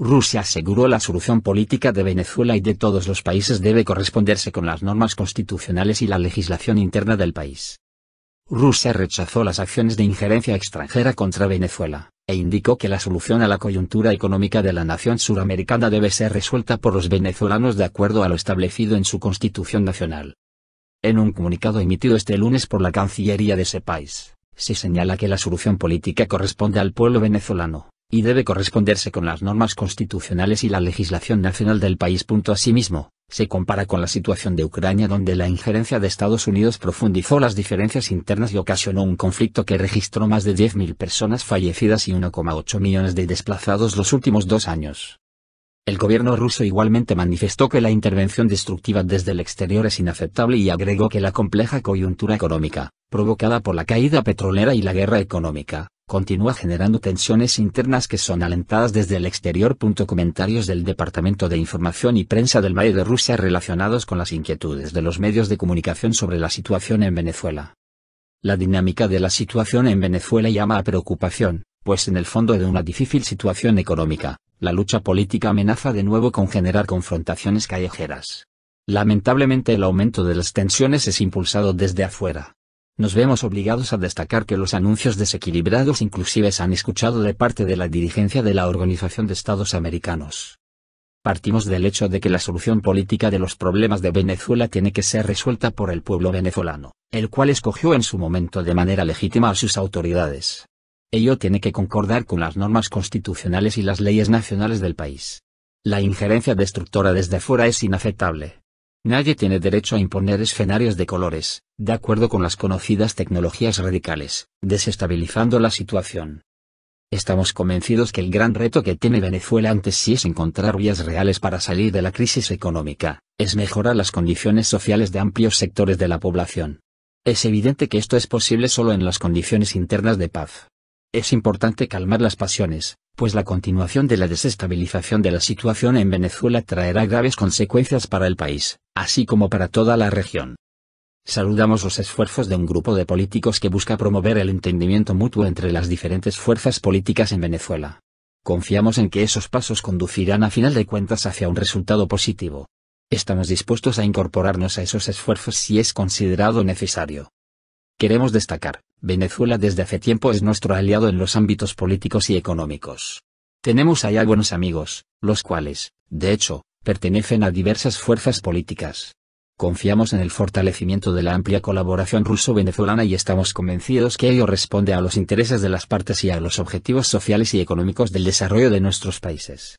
Rusia aseguró la solución política de Venezuela y de todos los países debe corresponderse con las normas constitucionales y la legislación interna del país. Rusia rechazó las acciones de injerencia extranjera contra Venezuela, e indicó que la solución a la coyuntura económica de la nación suramericana debe ser resuelta por los venezolanos de acuerdo a lo establecido en su constitución nacional. En un comunicado emitido este lunes por la Cancillería de ese país, se señala que la solución política corresponde al pueblo venezolano y debe corresponderse con las normas constitucionales y la legislación nacional del país. Asimismo, se compara con la situación de Ucrania donde la injerencia de Estados Unidos profundizó las diferencias internas y ocasionó un conflicto que registró más de 10.000 personas fallecidas y 1,8 millones de desplazados los últimos dos años. El gobierno ruso igualmente manifestó que la intervención destructiva desde el exterior es inaceptable y agregó que la compleja coyuntura económica, provocada por la caída petrolera y la guerra económica, continúa generando tensiones internas que son alentadas desde el exterior. Comentarios del Departamento de Información y Prensa del MAE de Rusia relacionados con las inquietudes de los medios de comunicación sobre la situación en Venezuela. La dinámica de la situación en Venezuela llama a preocupación, pues en el fondo de una difícil situación económica, la lucha política amenaza de nuevo con generar confrontaciones callejeras. Lamentablemente el aumento de las tensiones es impulsado desde afuera nos vemos obligados a destacar que los anuncios desequilibrados inclusive se han escuchado de parte de la dirigencia de la Organización de Estados Americanos. Partimos del hecho de que la solución política de los problemas de Venezuela tiene que ser resuelta por el pueblo venezolano, el cual escogió en su momento de manera legítima a sus autoridades. Ello tiene que concordar con las normas constitucionales y las leyes nacionales del país. La injerencia destructora desde fuera es inaceptable. Nadie tiene derecho a imponer escenarios de colores, de acuerdo con las conocidas tecnologías radicales, desestabilizando la situación. Estamos convencidos que el gran reto que tiene Venezuela antes sí es encontrar vías reales para salir de la crisis económica, es mejorar las condiciones sociales de amplios sectores de la población. Es evidente que esto es posible solo en las condiciones internas de paz. Es importante calmar las pasiones, pues la continuación de la desestabilización de la situación en Venezuela traerá graves consecuencias para el país, así como para toda la región. Saludamos los esfuerzos de un grupo de políticos que busca promover el entendimiento mutuo entre las diferentes fuerzas políticas en Venezuela. Confiamos en que esos pasos conducirán a final de cuentas hacia un resultado positivo. Estamos dispuestos a incorporarnos a esos esfuerzos si es considerado necesario. Queremos destacar, Venezuela desde hace tiempo es nuestro aliado en los ámbitos políticos y económicos. Tenemos allá buenos amigos, los cuales, de hecho, pertenecen a diversas fuerzas políticas. Confiamos en el fortalecimiento de la amplia colaboración ruso-venezolana y estamos convencidos que ello responde a los intereses de las partes y a los objetivos sociales y económicos del desarrollo de nuestros países.